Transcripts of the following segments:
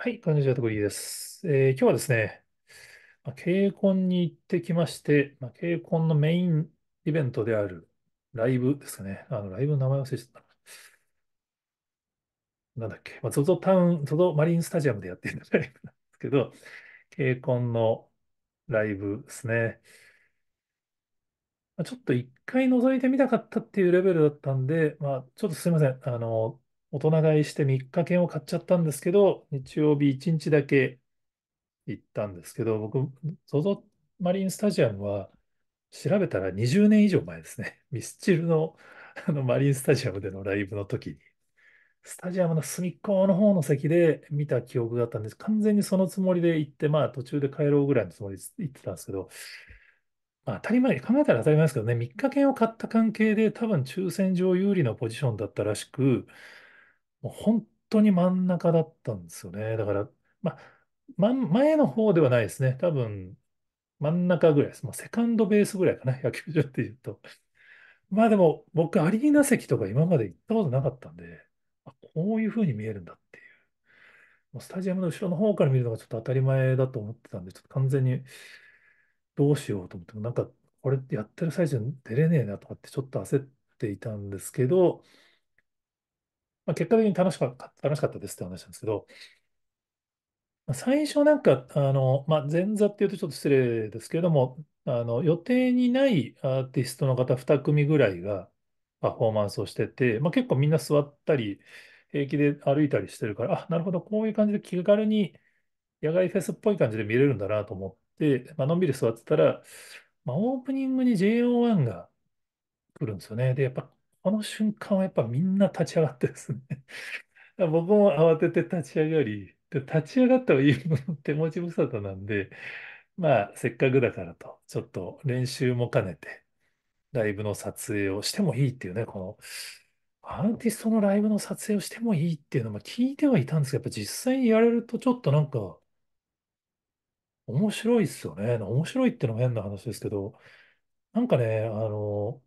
はい、こんにちは、トクリーです。えー今日はですね、まあ、KCON に行ってきまして、まあ、KCON のメインイベントであるライブですかね。あの、ライブの名前忘れちゃったな。んだっけ、まあ、ZOZO タウン、ZOZO マリンスタジアムでやってるライブなんですけど、KCON のライブですね。まあ、ちょっと一回覗いてみたかったっていうレベルだったんで、まあ、ちょっとすいません。あの、大人買いして3日券を買っちゃったんですけど、日曜日1日だけ行ったんですけど、僕、ZOZO マリンスタジアムは調べたら20年以上前ですね。ミスチルのあのマリンスタジアムでのライブの時に、スタジアムの隅っこの方の席で見た記憶があったんです。完全にそのつもりで行って、まあ途中で帰ろうぐらいのつもりで行ってたんですけど、まあ、当たり前、考えたら当たり前ですけどね、3日券を買った関係で多分抽選上有利なポジションだったらしく、もう本当に真ん中だったんですよね。だから、まあ、ま、前の方ではないですね。多分、真ん中ぐらいです。まあ、セカンドベースぐらいかな、野球場っていうと。まあでも、僕、アリーナ席とか今まで行ったことなかったんで、あ、こういう風に見えるんだっていう。もうスタジアムの後ろの方から見るのがちょっと当たり前だと思ってたんで、ちょっと完全にどうしようと思っても、なんか、これやってる最中に出れねえなとかってちょっと焦っていたんですけど、まあ、結果的に楽しか楽しかったですって話なんですけど、最初なんか、あの、まあ、前座っていうとちょっと失礼ですけれども、あの、予定にないアーティストの方2組ぐらいがパフォーマンスをしてて、まあ、結構みんな座ったり、平気で歩いたりしてるから、あ、なるほど、こういう感じで気軽に野外フェスっぽい感じで見れるんだなと思って、まあのんびり座ってたら、まあ、オープニングに JO1 が来るんですよね。で、やっぱこの瞬間はやっぱみんな立ち上がってですね。僕も慌てて立ち上がり、で立ち上がったはいいもの手持ち無沙汰なんで、まあ、せっかくだからと、ちょっと練習も兼ねて、ライブの撮影をしてもいいっていうね、この、アーティストのライブの撮影をしてもいいっていうのも聞いてはいたんですけど、やっぱ実際にやれるとちょっとなんか、面白いっすよね。面白いってのも変な話ですけど、なんかね、あの、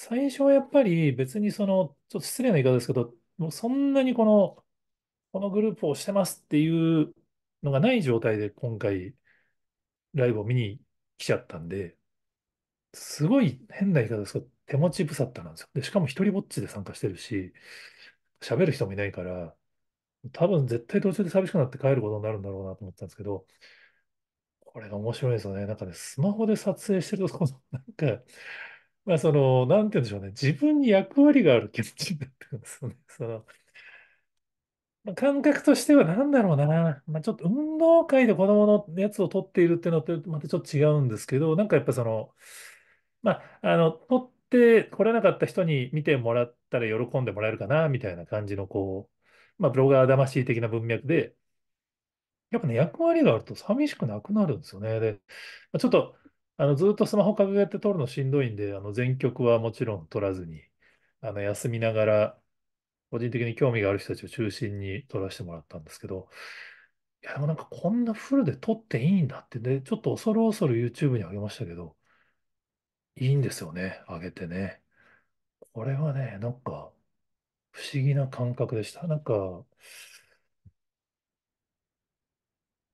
最初はやっぱり別にその、ちょっと失礼な言い方ですけど、もうそんなにこの、このグループをしてますっていうのがない状態で今回ライブを見に来ちゃったんで、すごい変な言い方ですけど、手持ち無沙汰なんですよ。で、しかも一人ぼっちで参加してるし、喋る人もいないから、多分絶対途中で寂しくなって帰ることになるんだろうなと思ったんですけど、これが面白いですよね。なんかね、スマホで撮影してると、なんか、まあ、その、なんて言うんでしょうね。自分に役割がある気持ちになってくるんですよね。その、まあ感覚としては何だろうな。まあ、ちょっと運動会で子供のやつを取っているっていうのとまたちょっと違うんですけど、なんかやっぱその、まあ、あの、取ってこれなかった人に見てもらったら喜んでもらえるかな、みたいな感じのこう、まあ、ブロガー魂的な文脈で、やっぱね、役割があると寂しくなくなるんですよね。で、まあちょっと、あのずっとスマホ掲げて撮るのしんどいんで、あの全曲はもちろん撮らずに、あの休みながら、個人的に興味がある人たちを中心に撮らせてもらったんですけど、いや、でもなんかこんなフルで撮っていいんだって、ね、ちょっと恐る恐る YouTube に上げましたけど、いいんですよね、上げてね。これはね、なんか不思議な感覚でした。なんか、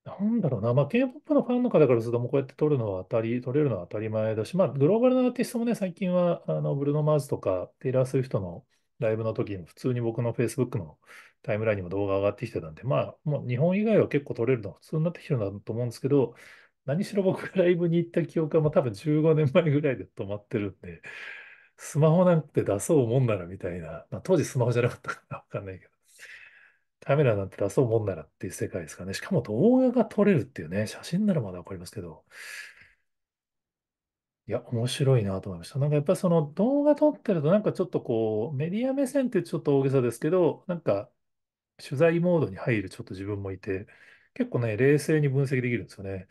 なんだろうな、まあ、K-POP のファンの方からすると、もうこうやって取るのは当たり、取れるのは当たり前だし、まあ、グローバルなアーティストもね、最近は、あの、ブルーノ・マーズとか、テイラー・スウィフトのライブの時にも、普通に僕の Facebook のタイムラインにも動画上がってきてたんで、まあ、もう日本以外は結構取れるの普通になってきてるんだと思うんですけど、何しろ僕がライブに行った記憶はもう多分15年前ぐらいで止まってるんで、スマホなんて出そうもんならみたいな、まあ、当時スマホじゃなかったからわかんないけど、カメラなんて出そうもんならっていう世界ですかね。しかも動画が撮れるっていうね、写真ならまだわかりますけど。いや、面白いなと思いました。なんかやっぱその動画撮ってるとなんかちょっとこう、メディア目線ってちょっと大げさですけど、なんか取材モードに入るちょっと自分もいて、結構ね、冷静に分析できるんですよね。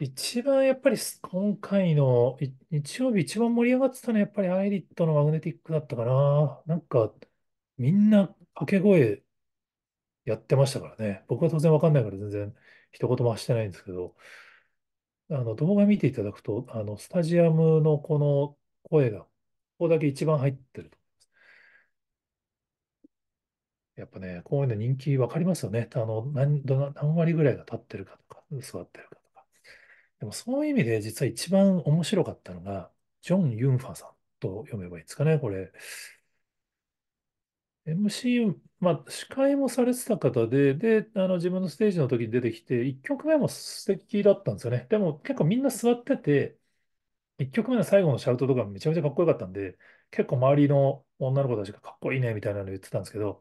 一番やっぱり今回の日曜日一番盛り上がってたのはやっぱりアイリットのマグネティックだったかな。なんかみんな掛け声やってましたからね。僕は当然わかんないから全然一言もしてないんですけど、あの動画見ていただくと、あのスタジアムのこの声が、ここだけ一番入ってると思います。やっぱね、こういうの人気わかりますよね。あの何、どな何割ぐらいが立ってるかとか、座ってるかとか。でもそういう意味で実は一番面白かったのが、ジョン・ユンファさんと読めばいいですかね、これ。MC、まあ、司会もされてた方で、で、あの自分のステージの時に出てきて、1曲目も素敵だったんですよね。でも結構みんな座ってて、1曲目の最後のシャウトとかめちゃめちゃかっこよかったんで、結構周りの女の子たちがかっこいいねみたいなの言ってたんですけど、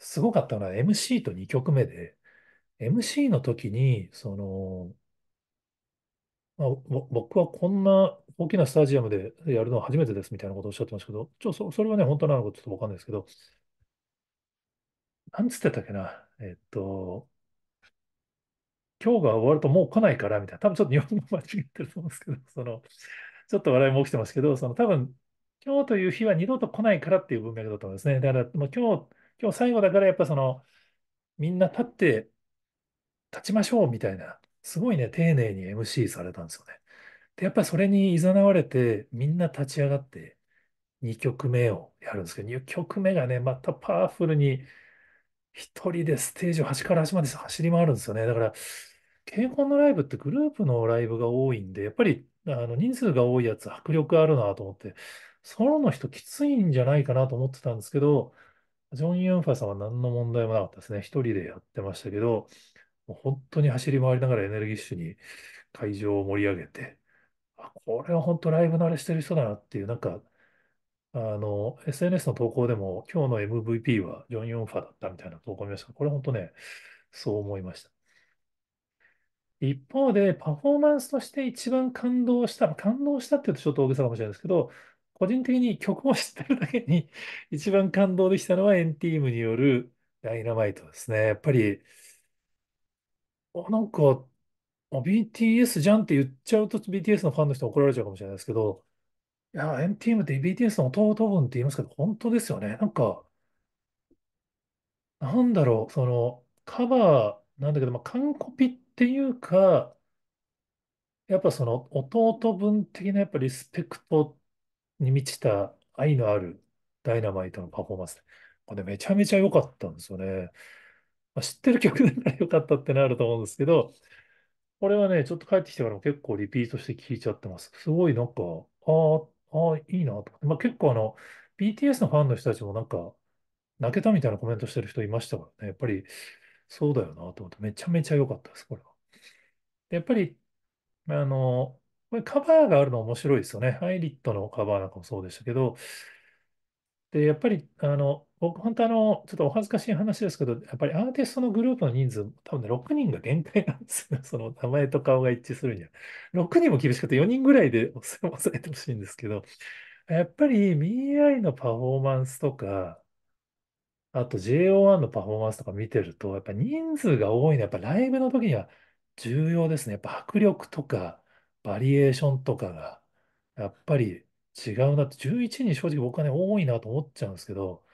すごかったのは MC と2曲目で、MC の時に、その、あ、僕はこんな大きなスタジアムでやるのは初めてですみたいなことをおっしゃってましたけど、ちょ、そ、それはね、本当なのかちょっとわかんないですけど、なんつってたっけな、えっと、今日が終わるともう来ないからみたいな、多分ちょっと日本語間違ってると思うんですけど、その、ちょっと笑いも起きてますけど、その多分今日という日は二度と来ないからっていう文脈だと思うんですね。だから、まう今日、今日最後だからやっぱその、みんな立って、立ちましょうみたいな、すごいね、丁寧に MC されたんですよね。で、やっぱりそれに誘われて、みんな立ち上がって、2曲目をやるんですけど、2曲目がね、またパワフルに、一人でステージを端から端まで走り回るんですよね。だから、軽音のライブってグループのライブが多いんで、やっぱりあの人数が多いやつ迫力あるなと思って、ソロの人きついんじゃないかなと思ってたんですけど、ジョン・ユンファさんは何の問題もなかったですね。一人でやってましたけど、もう本当に走り回りながらエネルギッシュに会場を盛り上げて、あこれは本当ライブ慣れしてる人だなっていう、なんか、あの、SNS の投稿でも、今日の MVP はジョン・ヨンファだったみたいな投稿見ました。これ本当ね、そう思いました。一方で、パフォーマンスとして一番感動した、感動したって言うとちょっと大げさかもしれないですけど、個人的に曲を知ってるだけに一番感動できたのはエンティームによるダイナマイトですね。やっぱり、あ、なんか、BTS じゃんって言っちゃうと BTS のファンの人怒られちゃうかもしれないですけど、いや、m t m って BTS の弟分って言いますけど、本当ですよね。なんか、なんだろう、その、カバーなんだけど、まあ、完コピっていうか、やっぱその弟分的なやっぱリスペクトに満ちた愛のあるダイナマイトのパフォーマンス。これめちゃめちゃ良かったんですよね。ま知ってる曲でからよかったってなると思うんですけど、これはね、ちょっと帰ってきてからも結構リピートして聴いちゃってます。すごいなんか、ああ、ああ、いいなと思って。まあ、結構あの、BTS のファンの人たちもなんか、泣けたみたいなコメントしてる人いましたからね。やっぱり、そうだよなと思って、めちゃめちゃ良かったです、これは。やっぱり、あの、これカバーがあるの面白いですよね。ハイリットのカバーなんかもそうでしたけど、で、やっぱり、あの、僕、本当あの、ちょっとお恥ずかしい話ですけど、やっぱりアーティストのグループの人数、多分ね、6人が限界なんですよ。その名前と顔が一致するには。6人も厳しくて4人ぐらいで抑 えてほしいんですけど、やっぱり BI のパフォーマンスとか、あと JO1 のパフォーマンスとか見てると、やっぱ人数が多いのは、やっぱライブの時には重要ですね。やっぱ迫力とか、バリエーションとかが、やっぱり違うなって、11人正直僕はね、多いなと思っちゃうんですけど、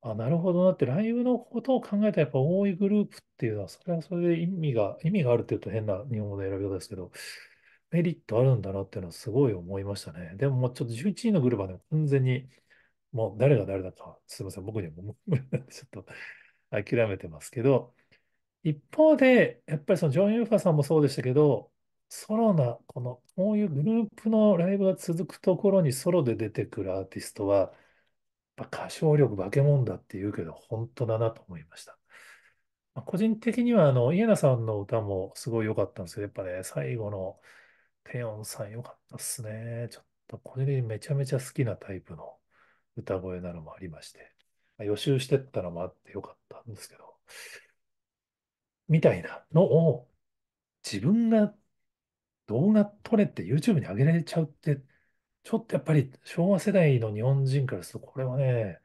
あ、なるほどなって、ライブのことを考えたらやっぱ多いグループっていうのは、それはそれで意味が、意味があるって言うと変な日本語の選び方ですけど、メリットあるんだなっていうのはすごい思いましたね。でももうちょっと11位のグループはね、完全に、もう誰が誰だか、すいません、僕にはもう無理なんで、ちょっと諦めてますけど、一方で、やっぱりそのジョン・ユーファさんもそうでしたけど、ソロな、この、こういうグループのライブが続くところにソロで出てくるアーティストは、歌唱力化け物だって言うけど、本当だなと思いました。まあ、個人的には、あの、イエナさんの歌もすごい良かったんですけど、やっぱね、最後のテヨンさん良かったっすね。ちょっと個人的にめちゃめちゃ好きなタイプの歌声なのもありまして、まあ、予習してったのもあって良かったんですけど、みたいなのを自分が動画撮れて YouTube に上げられちゃうって、ちょっとやっぱり昭和世代の日本人からすると、これはね、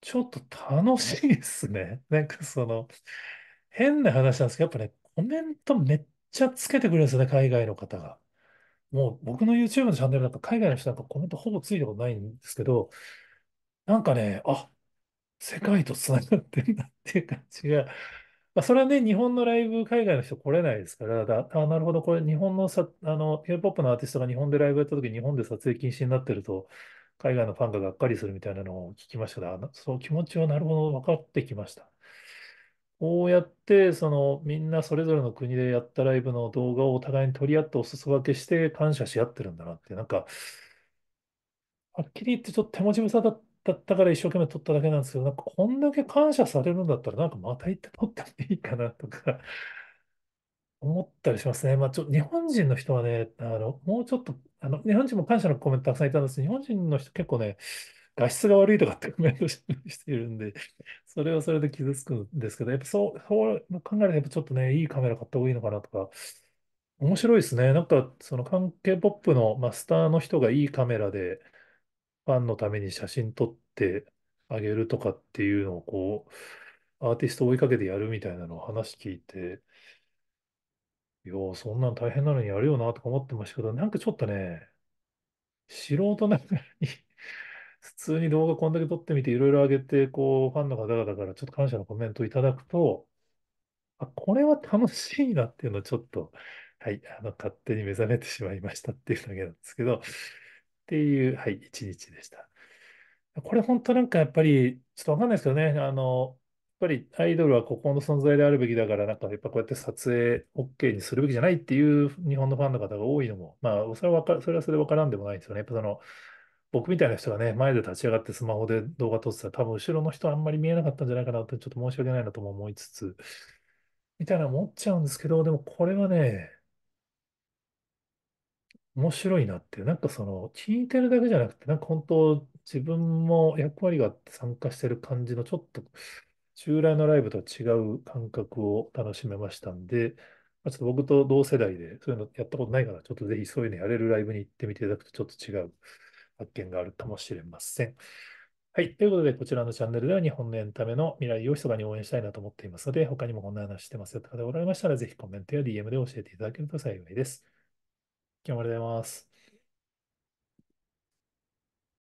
ちょっと楽しいですね。なんかその、変な話なんですけど、やっぱね、コメントめっちゃつけてくれるんですよね、海外の方が。もう僕の YouTube のチャンネルなんか海外の人なんかコメントほぼついたことないんですけど、なんかね、あ、世界とつながってんだっていう感じがまあ、それはね、日本のライブ、海外の人来れないですから、だあなるほど、これ、日本のさあの K-POP のアーティストが日本でライブやったとき、日本で撮影禁止になってると、海外のファンががっかりするみたいなのを聞きましたが、そう気持ちはなるほど分かってきました。こうやって、その、みんなそれぞれの国でやったライブの動画をお互いに取り合ってお裾分けして感謝し合ってるんだなって、なんか、はっきり言ってちょっと手持ち無沙汰だったから一生懸命撮っただけなんですけど、なんかこんだけ感謝されるんだったら、なんかまた行って撮ってもいいかなとか 思ったりしますね。まあ、ちょ、日本人の人はね、あの、もうちょっと、あの、日本人も感謝のコメントたくさんいたんですけど、日本人の人結構ね、画質が悪いとかってコメントしているんで、それはそれで傷つくんですけど、やっぱそう、そう考えると、やっぱちょっとね、いいカメラ買った方がいいのかなとか、面白いですね。なんか、その関係ポップのマスターの人がいいカメラで、ファンのために写真撮ってあげるとかっていうのをこう、アーティスト追いかけてやるみたいなのを話聞いて、いや、そんなん大変なのにやるよなとか思ってましたけど、なんかちょっとね、素人なのに 普通に動画こんだけ撮ってみて、いろいろあげて、こう、ファンの方々からちょっと感謝のコメントをいただくと、あ、これは楽しいなっていうのをちょっと、はい、あの、勝手に目覚めてしまいましたっていうだけなんですけど、っていう、はい、一日でした。これ本当なんかやっぱり、ちょっとわかんないですけどね、あの、やっぱりアイドルはここの存在であるべきだから、なんかやっぱこうやって撮影 OK にするべきじゃないっていう日本のファンの方が多いのも、まあ、それはわか、それはそれわからんでもないんですよね。やっぱその、僕みたいな人がね、前で立ち上がってスマホで動画撮ってたら、多分後ろの人あんまり見えなかったんじゃないかなって、ちょっと申し訳ないなとも思いつつ、みたいな思っちゃうんですけど、でもこれはね、面白いなって、なんかその、聞いてるだけじゃなくて、なんか本当、自分も役割があって参加してる感じの、ちょっと従来のライブとは違う感覚を楽しめましたんで、まあ、ちょっと僕と同世代で、そういうのやったことないから、ちょっとぜひそういうのやれるライブに行ってみていただくと、ちょっと違う発見があるかもしれません。はい。ということで、こちらのチャンネルでは日本のエンタメの未来を密かに応援したいなと思っていますので、他にもこんな話してますよって方がおられましたら、ぜひコメントや DM で教えていただけると幸いです。今日もありがとうございます。